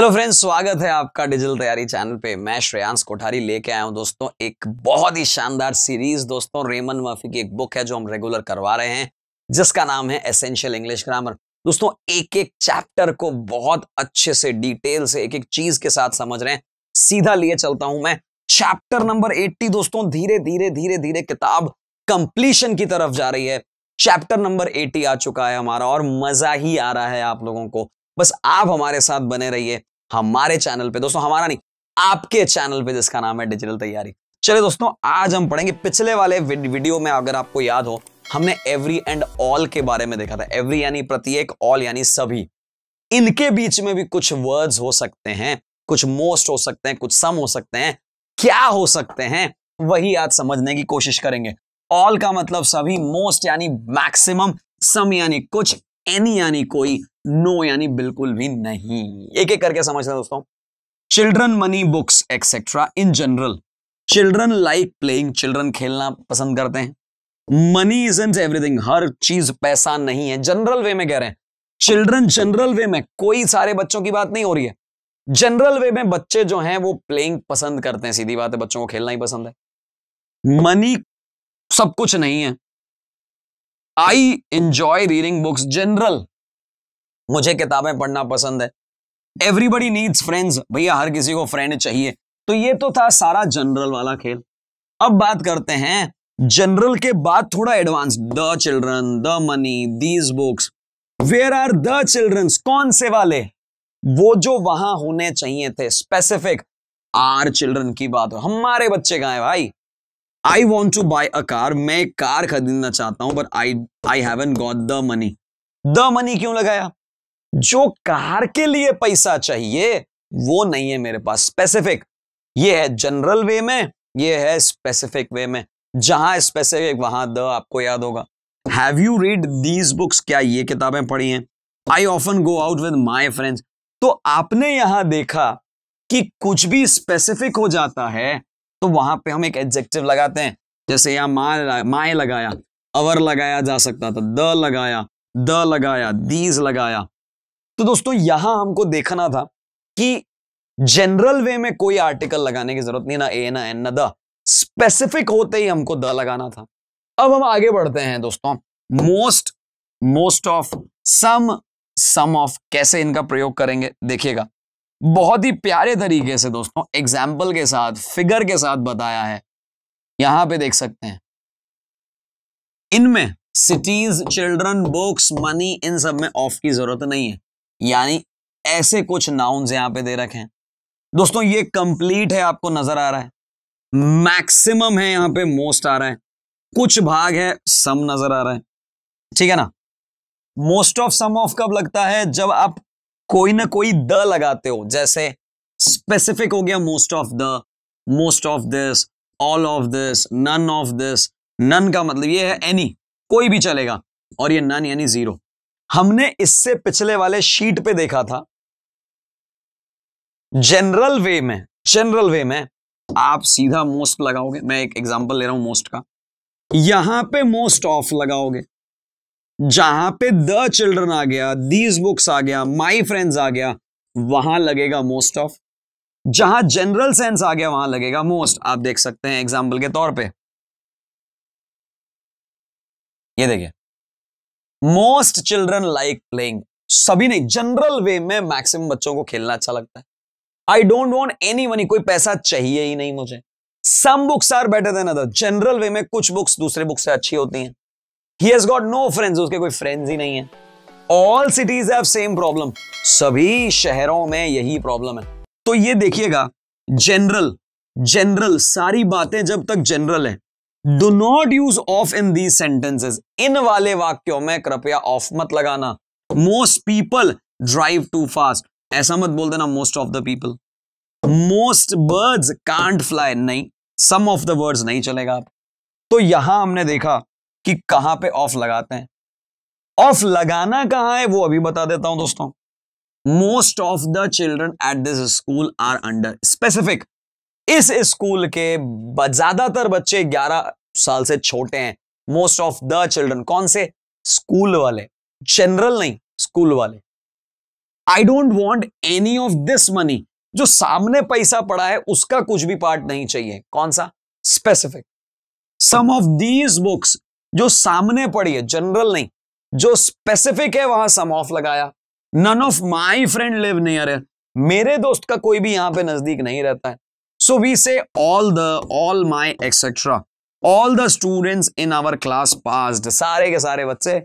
Hello friends स्वागत है आपका डिजिटल तैयारी चैनल पे मैं श्रेयांश कोठारी लेके आया हूँ दोस्तों एक बहुत ही शानदार सीरीज दोस्तों रेमन मफी की एक बुक है जो हम रेगुलर करवा रहे हैं जिसका नाम है एसेंशियल इंग्लिश ग्रामर दोस्तों एक एक चैप्टर को बहुत अच्छे से डिटेल से एक एक चीज के साथ समझ रहे हैं सीधा लिए चलता हूं मैं चैप्टर नंबर एट्टी दोस्तों धीरे धीरे धीरे धीरे किताब कंप्लीशन की तरफ जा रही है चैप्टर नंबर एटी आ चुका है हमारा और मजा ही आ रहा है आप लोगों को बस आप हमारे साथ बने रहिए हमारे चैनल पे दोस्तों हमारा नहीं आपके चैनल पे जिसका नाम है डिजिटल तैयारी चलिए दोस्तों आज हम पढ़ेंगे पिछले वाले वीडियो में अगर आपको याद हो हमने एवरी एंड ऑल के बारे में देखा था एवरी यानी प्रत्येक ऑल यानी सभी इनके बीच में भी कुछ वर्ड्स हो सकते हैं कुछ मोस्ट हो सकते हैं कुछ सम हो सकते हैं क्या हो सकते हैं वही आज समझने की कोशिश करेंगे ऑल का मतलब सभी मोस्ट यानी मैक्सिमम सम यानी कुछ एनी यानी कोई नो यानी बिल्कुल भी नहीं एक एक करके समझते दोस्तों children money books etcetera in general children like playing children खेलना पसंद करते हैं मनी इज इन एवरीथिंग हर चीज पैसा नहीं है जनरल वे में कह रहे हैं चिल्ड्रन जनरल वे में कोई सारे बच्चों की बात नहीं हो रही है जनरल वे में बच्चे जो हैं वो प्लेइंग पसंद करते हैं सीधी बात है बच्चों को खेलना ही पसंद है मनी सब कुछ नहीं है I enjoy reading books general मुझे किताबें पढ़ना पसंद है एवरीबडी नीड्स फ्रेंड्स भैया हर किसी को फ्रेंड चाहिए तो ये तो था सारा जनरल वाला खेल अब बात करते हैं जनरल के बाद थोड़ा advance the children the money these books where are the children कौन से वाले वो जो वहां होने चाहिए थे स्पेसिफिक आर चिल्ड्रन की बात हो हमारे बच्चे कहा है भाई I want to buy a car मैं कार खरीदना चाहता हूं but I I haven't got the money the money क्यों लगाया जो कार के लिए पैसा चाहिए वो नहीं है मेरे पास स्पेसिफिक ये है जनरल वे में ये है स्पेसिफिक वे में जहां स्पेसिफिक वहां द आपको याद होगा have you read these books क्या ये किताबें पढ़ी हैं I often go out with my friends तो आपने यहां देखा कि कुछ भी स्पेसिफिक हो जाता है तो वहां पे हम एक एडजेक्टिव लगाते हैं जैसे यहां माए माए लगाया अवर लगाया जा सकता था द लगाया द लगाया दीज लगाया तो दोस्तों यहां हमको देखना था कि जनरल वे में कोई आर्टिकल लगाने की जरूरत नहीं ना ए ना एन ना द स्पेसिफिक होते ही हमको द लगाना था अब हम आगे बढ़ते हैं दोस्तों most most of some some of कैसे इनका प्रयोग करेंगे देखिएगा बहुत ही प्यारे तरीके से दोस्तों एग्जाम्पल के साथ फिगर के साथ बताया है यहां पे देख सकते हैं इनमें सिटीज चिल्ड्रन बुक्स मनी इन सब में ऑफ की जरूरत नहीं है यानी ऐसे कुछ नाउन्स यहां पे दे रखे हैं दोस्तों ये कंप्लीट है आपको नजर आ रहा है मैक्सिमम है यहां पे मोस्ट आ रहा है कुछ भाग है सम नजर आ रहा है ठीक है ना मोस्ट ऑफ सम ऑफ कब लगता है जब आप कोई ना कोई द लगाते हो जैसे स्पेसिफिक हो गया most of the most of this all of this none of this none का मतलब ये है एनी कोई भी चलेगा और ये नन यानी जीरो हमने इससे पिछले वाले शीट पे देखा था जनरल वे में जनरल वे में आप सीधा मोस्ट लगाओगे मैं एक एग्जांपल ले रहा हूं मोस्ट का यहां पे मोस्ट ऑफ लगाओगे जहां पे द चिल्ड्रन आ गया दीज बुक्स आ गया माई फ्रेंड्स आ गया वहां लगेगा मोस्ट ऑफ जहां जनरल सेंस आ गया वहां लगेगा मोस्ट आप देख सकते हैं एग्जाम्पल के तौर पे ये देखिए मोस्ट चिल्ड्रन लाइक प्लेइंग सभी नहीं जनरल वे में मैक्सिमम बच्चों को खेलना अच्छा लगता है I don't want any money कोई पैसा चाहिए ही नहीं मुझे some books are better than other general way में कुछ बुक्स दूसरे बुक्स से अच्छी होती हैं he has got no friends उसके कोई फ्रेंड्स ही नहीं है all cities have same problem सभी शहरों में यही प्रॉब्लम है तो ये देखिएगा जनरल जनरल सारी बातें जब तक जनरल है do not use of in these sentences इन वाले वाक्यों में कृपया ऑफ मत लगाना most people drive too fast ऐसा मत बोल देना most of the people most bird can't fly नहीं सम ऑफ द वर्ड्स नहीं चलेगा आप तो यहां हमने देखा कि कहां पे ऑफ लगाते हैं ऑफ लगाना कहां है वो अभी बता देता हूं दोस्तों most of the children at this school are under specific इस स्कूल के ज्यादातर बच्चे 11 साल से छोटे हैं मोस्ट ऑफ द चिल्ड्रन कौन से स्कूल वाले जनरल नहीं स्कूल वाले I don't want any of this money जो सामने पैसा पड़ा है उसका कुछ भी पार्ट नहीं चाहिए कौन सा specific some of these books जो सामने पड़ी है जनरल नहीं जो स्पेसिफिक है वहां सम ऑफ लगाया none of my friend live near है मेरे दोस्त का कोई भी यहां पे नजदीक नहीं रहता है So we say all the all my, etc. All the students in our class passed. सारे के सारे बच्चे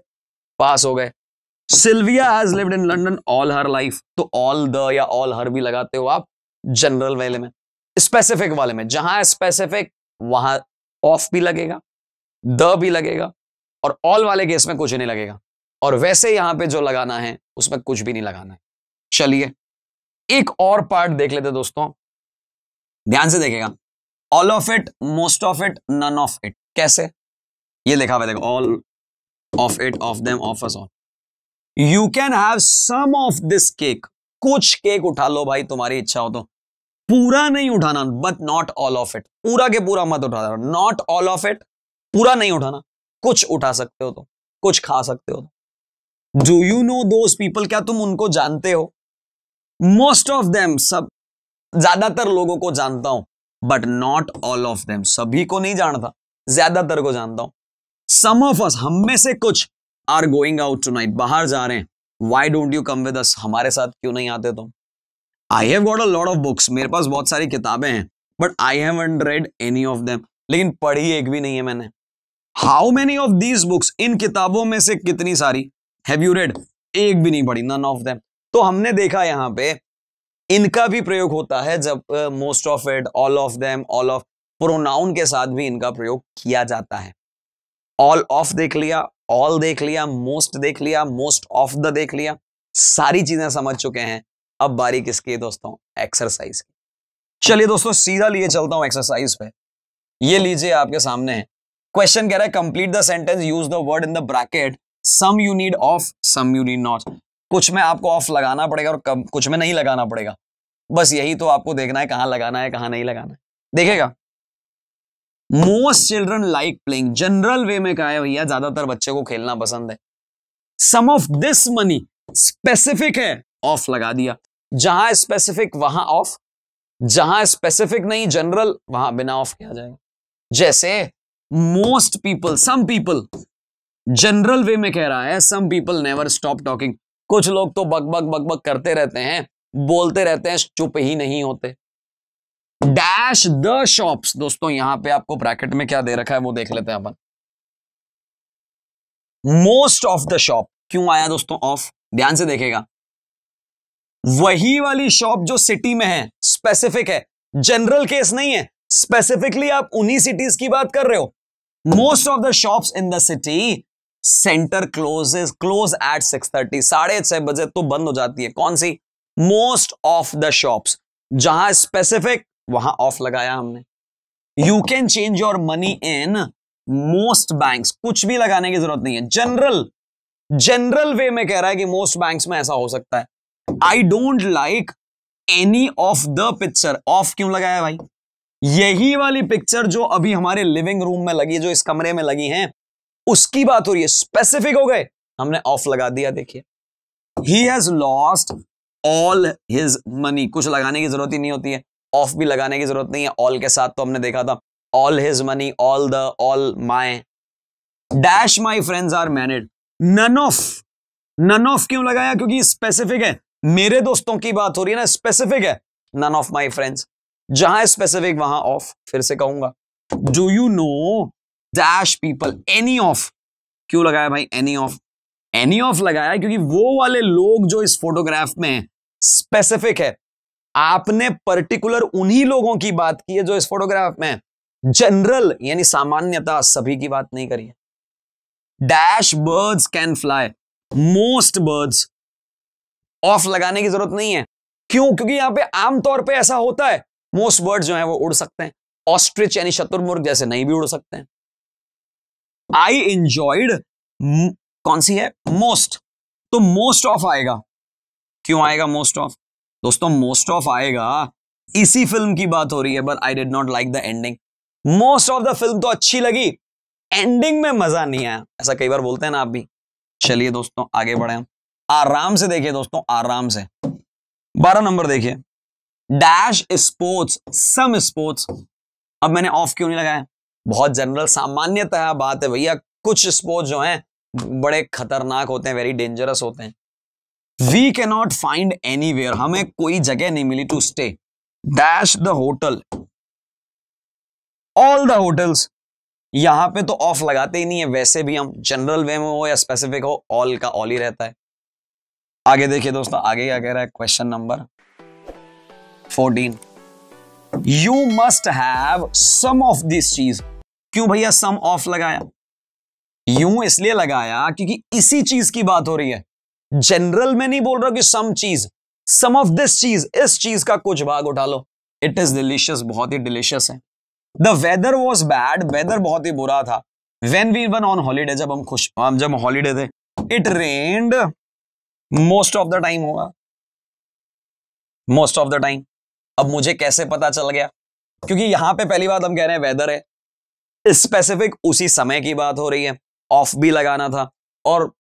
पास हो गए Sylvia has lived in London all her life तो ऑल द या ऑल हर भी लगाते हो आप जनरल वाले में स्पेसिफिक वाले में जहां स्पेसिफिक वहां ऑफ भी लगेगा द भी लगेगा और ऑल वाले केस में कुछ नहीं लगेगा और वैसे यहां पे जो लगाना है उसमें कुछ भी नहीं लगाना है चलिए एक और पार्ट देख लेते दोस्तों ध्यान से देखेगा all of it most of it none of it कैसे ये लिखा हुआ देखो all of it of them of us all you can have some of this cake कुछ केक उठा लो भाई तुम्हारी इच्छा हो तो पूरा नहीं उठाना but not all of it पूरा के पूरा मत उठा नॉट ऑल ऑफ इट पूरा नहीं उठाना कुछ उठा सकते हो तो कुछ खा सकते हो तो do you know those people क्या तुम उनको जानते हो मोस्ट ऑफ देम सब ज्यादातर लोगों को जानता हूं but not all of them सभी को नहीं जानता ज्यादातर को जानता हूं सम ऑफ अस हम में से कुछ are going out tonight बाहर जा रहे हैं why don't you come with us हमारे साथ क्यों नहीं आते तुम I have got a lot of books मेरे पास बहुत सारी किताबें हैं but I haven't read any of them लेकिन पढ़ी एक भी नहीं है मैंने how many of these books इन किताबों में से कितनी सारी हैव यू रेड एक भी नहीं पढ़ी नन ऑफ देम तो हमने देखा यहां पे इनका भी प्रयोग होता है जब most of it all of them all of pronoun के साथ भी इनका प्रयोग किया जाता है ऑल ऑफ देख लिया ऑल देख लिया मोस्ट देख लिया मोस्ट ऑफ द देख लिया सारी चीजें समझ चुके हैं अब बारी किसकी है दोस्तों एक्सरसाइज की चलिए दोस्तों सीधा लिए चलता हूं एक्सरसाइज पे ये लीजिए आपके सामने है क्वेश्चन कह रहा है complete the sentence use the word in the bracket some you need of some you need not कुछ में आपको ऑफ लगाना पड़ेगा और कब कुछ में नहीं लगाना पड़ेगा बस यही तो आपको देखना है कहां लगाना है कहां नहीं लगाना है देखेगा most children like playing general way में कहा है भैया ज्यादातर बच्चे को खेलना पसंद है some of this money specific है ऑफ लगा दिया जहां स्पेसिफिक वहां ऑफ जहां स्पेसिफिक नहीं जनरल वहां बिना ऑफ किया जाएगा जैसे most people some people general way में कह रहा है some people never stop talking कुछ लोग तो बक बक बक बक करते रहते हैं बोलते रहते हैं चुप ही नहीं होते डैश द शॉप्स दोस्तों यहां पे आपको ब्रैकेट में क्या दे रखा है वो देख लेते हैं अपन मोस्ट ऑफ द शॉप क्यों आया दोस्तों ऑफ ध्यान से देखेगा वही वाली शॉप जो सिटी में है स्पेसिफिक है जनरल केस नहीं है स्पेसिफिकली आप उन्हीं सिटीज की बात कर रहे हो most of the shops in the city centre closes close at six thirty साढ़े छह बजे तो बंद हो जाती है कौन सी मोस्ट ऑफ द शॉप्स जहां स्पेसिफिक वहां ऑफ लगाया हमने you can change your money in most banks कुछ भी लगाने की जरूरत नहीं है जनरल जनरल वे में कह रहा है कि मोस्ट बैंक्स में ऐसा हो सकता है I don't like any of the picture of क्यों लगाया भाई यही वाली पिक्चर जो अभी हमारे लिविंग रूम में लगी जो इस कमरे में लगी है उसकी बात हो रही है स्पेसिफिक हो गए हमने ऑफ लगा दिया देखिए he has lost all his money कुछ लगाने की जरूरत ही नहीं होती है ऑफ भी लगाने की जरूरत नहीं है ऑल के साथ तो हमने देखा था all his money all the all my dash my friends are married none of none of क्यों लगाया क्योंकि स्पेसिफिक है मेरे दोस्तों की बात हो रही है ना स्पेसिफिक है नन ऑफ माई फ्रेंड्स जहां स्पेसिफिक वहां ऑफ फिर से कहूंगा do you know dash people any of क्यों लगाया भाई एनी ऑफ एनी ऑफ लगाया क्योंकि वो वाले लोग जो इस फोटोग्राफ में स्पेसिफिक है आपने पर्टिकुलर उन्हीं लोगों की बात की है जो इस फोटोग्राफ में जनरल यानी सामान्यता सभी की बात नहीं करी है dash birds can fly most birds of लगाने की जरूरत नहीं है क्यों क्योंकि यहां पे आमतौर पे ऐसा होता है मोस्ट बर्ड्स जो है वो उड़ सकते हैं ऑस्ट्रिच यानी शत्रुमुर्ग जैसे नहीं भी उड़ सकते हैं आई इंजॉयड कौन सी है मोस्ट तो मोस्ट ऑफ आएगा क्यों आएगा मोस्ट ऑफ दोस्तों मोस्ट ऑफ आएगा इसी फिल्म की बात हो रही है but I did not like the ending most of the film तो अच्छी लगी एंडिंग में मजा नहीं आया ऐसा कई बार बोलते हैं ना आप भी चलिए दोस्तों आगे बढ़े आराम से देखिए दोस्तों आराम से बारह नंबर देखिए डैश स्पोर्ट्स सम स्पोर्ट्स अब मैंने ऑफ क्यों नहीं लगाया बहुत जनरल सामान्यतः बात है भैया कुछ स्पोर्ट्स जो हैं बड़े खतरनाक होते हैं वेरी डेंजरस होते हैं वी के नॉट फाइंड एनी वेयर हमें कोई जगह नहीं मिली to stay dash the hotel all the hotels यहां पे तो ऑफ लगाते ही नहीं है वैसे भी हम जनरल वे में हो या स्पेसिफिक हो ऑल का ऑल ही रहता है आगे देखिए दोस्तों आगे क्या कह रहा है question number fourteen you must have some of this cheese क्यों भैया सम ऑफ लगाया यूं इसलिए लगाया क्योंकि इसी चीज की बात हो रही है जनरल में नहीं बोल रहा कि सम चीज सम ऑफ दिस चीज इस चीज का कुछ भाग उठा लो इट इज डिलीशियस बहुत ही डिलीशियस है the weather was bad weather बहुत ही बुरा था when we went on holiday जब हम खुश हाँ, जब हॉलीडे थे it rained most of the time होगा मोस्ट ऑफ द टाइम अब मुझे कैसे पता चल गया क्योंकि यहां पे पहली बात हम कह रहे हैं वेदर है स्पेसिफिक उसी समय की बात हो रही है ऑफ भी लगाना था और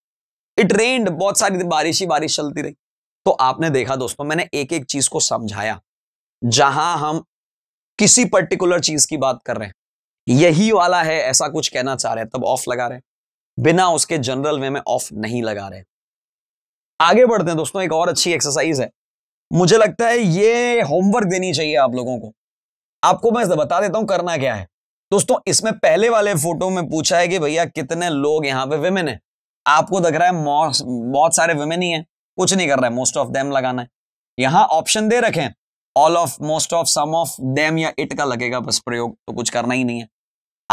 इट रेन्ड बहुत सारी बारिश ही बारिश चलती रही तो आपने देखा दोस्तों मैंने एक एक चीज को समझाया जहां हम किसी पर्टिकुलर चीज की बात कर रहे हैं यही वाला है ऐसा कुछ कहना चाह रहे हैं तब ऑफ लगा रहे हैं बिना उसके जनरल वे में ऑफ नहीं लगा रहे आगे बढ़ते हैं दोस्तों एक और अच्छी एक्सरसाइज है मुझे लगता है ये होमवर्क देनी चाहिए आप लोगों को आपको मैं बता देता हूं करना क्या है दोस्तों इसमें पहले वाले फोटो में पूछा है कि भैया कितने लोग यहाँ पे विमेन है आपको दिख रहा है बहुत सारे विमेन ही है कुछ नहीं कर रहा है मोस्ट ऑफ देम लगाना है यहाँ ऑप्शन दे रखे all of most of some of them या इट का लगेगा बस प्रयोग तो कुछ करना ही नहीं है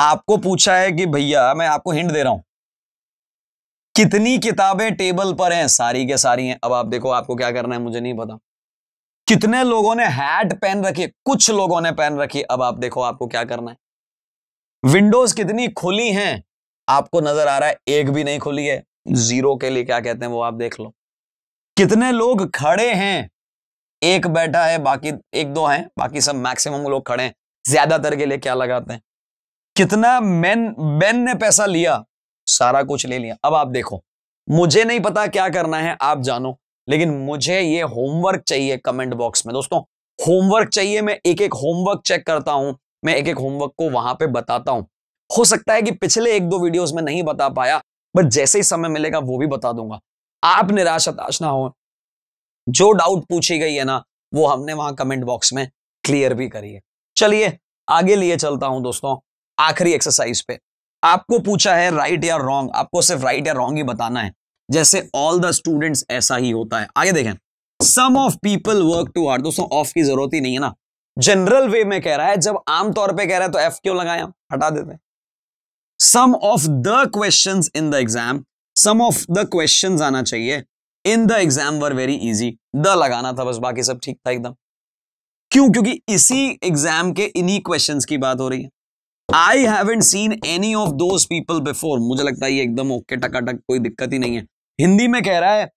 आपको पूछा है कि भैया मैं आपको हिंट दे रहा हूं कितनी किताबें टेबल पर हैं सारी के सारी हैं अब आप देखो आपको क्या करना है मुझे नहीं पता कितने लोगों ने हैट पहन रखी कुछ लोगों ने पहन रखी अब आप देखो आपको क्या करना है विंडोज कितनी खुली हैं आपको नजर आ रहा है एक भी नहीं खुली है जीरो के लिए क्या कहते हैं वो आप देख लो कितने लोग खड़े हैं एक बैठा है बाकी एक दो हैं बाकी सब मैक्सिमम लोग खड़े हैं ज्यादातर के लिए क्या लगाते हैं कितना मैन बेन ने पैसा लिया सारा कुछ ले लिया अब आप देखो मुझे नहीं पता क्या करना है आप जानो लेकिन मुझे ये होमवर्क चाहिए कमेंट बॉक्स में दोस्तों होमवर्क चाहिए मैं एक एक होमवर्क चेक करता हूं मैं एक एक होमवर्क को वहां पे बताता हूं हो सकता है कि पिछले एक दो वीडियोस में नहीं बता पाया बट जैसे ही समय मिलेगा वो भी बता दूंगा आप निराश हताश ना हो जो डाउट पूछी गई है ना वो हमने वहां कमेंट बॉक्स में क्लियर भी करी है चलिए आगे लिए चलता हूं दोस्तों आखिरी एक्सरसाइज पे आपको पूछा है राइट या रॉन्ग आपको सिर्फ राइट या रॉन्ग ही बताना है जैसे ऑल द स्टूडेंट्स ऐसा ही होता है आगे देखें some of people work too hard दोस्तों ऑफ की जरूरत ही नहीं है ना जनरल वे में कह रहा है जब आमतौर पे कह रहा है तो एफ क्यों लगाया हटा देते some of the question in the exam some of the question आना चाहिए in the exam were very easy the लगाना था बस बाकी सब ठीक था एकदम क्यों क्योंकि इसी एग्जाम के इन्हीं क्वेश्चन की बात हो रही है I haven't seen any of those people before मुझे लगता है ये एकदम ओके टकाटक कोई दिक्कत ही नहीं है हिंदी में कह रहा है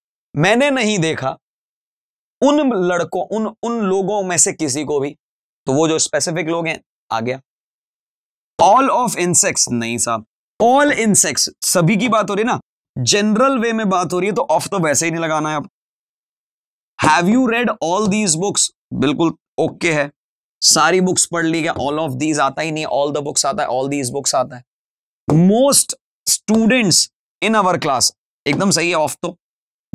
मैंने नहीं देखा उन लड़कों उन उन लोगों में से किसी को भी तो वो जो स्पेसिफिक लोग हैं आ गया ऑल ऑफ इंसेक्ट्स नहीं साहब ऑल इंसेक्ट्स सभी की बात हो रही है ना जनरल वे में बात हो रही है तो ऑफ तो वैसे ही नहीं लगाना है आप have you read all these books बिल्कुल ओके okay है सारी बुक्स पढ़ ली क्या ऑल ऑफ दीज आता ही नहीं ऑल द बुक्स आता है ऑल दीज बुक्स आता है most students in our class एकदम सही है ऑफ तो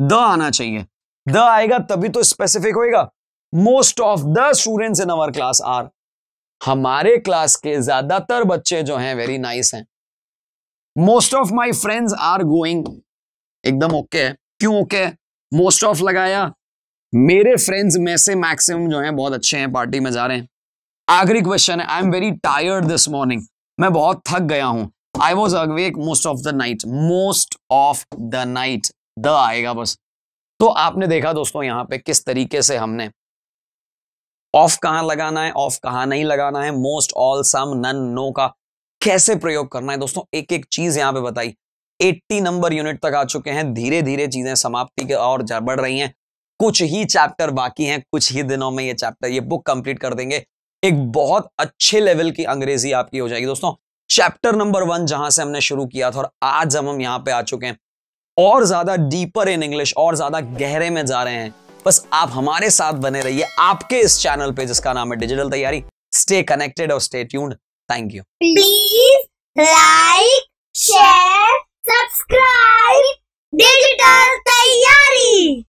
द आना चाहिए द आएगा तभी तो स्पेसिफिक होएगा most of the students in our class are हमारे क्लास के ज्यादातर बच्चे जो हैं वेरी नाइस nice हैं most of my friends are going एकदम ओके है क्यों ओके है मोस्ट ऑफ लगाया मेरे फ्रेंड्स में से मैक्सिमम जो हैं बहुत अच्छे हैं पार्टी में जा रहे हैं आखिरी क्वेश्चन है I am very tired this morning मैं बहुत थक गया हूं I was awake most of the night most of the night the आएगा बस तो आपने देखा दोस्तों यहां पे किस तरीके से हमने ऑफ कहां लगाना है ऑफ कहां नहीं लगाना है most all some none no का कैसे प्रयोग करना है दोस्तों एक एक चीज यहां पे बताई 80 नंबर यूनिट तक आ चुके हैं धीरे धीरे चीजें समाप्ति के और बढ़ रही हैं कुछ ही चैप्टर बाकी हैं कुछ ही दिनों में ये चैप्टर ये बुक कंप्लीट कर देंगे एक बहुत अच्छे लेवल की अंग्रेजी आपकी हो जाएगी दोस्तों चैप्टर नंबर वन जहां से हमने शुरू किया था और आज हम हम यहाँ पे आ चुके हैं और ज्यादा डीपर इन इंग्लिश और ज्यादा गहरे में जा रहे हैं बस आप हमारे साथ बने रहिए आपके इस चैनल पे जिसका नाम है डिजिटल तैयारी स्टे कनेक्टेड और stay tuned thank you please like share subscribe Digital तैयारी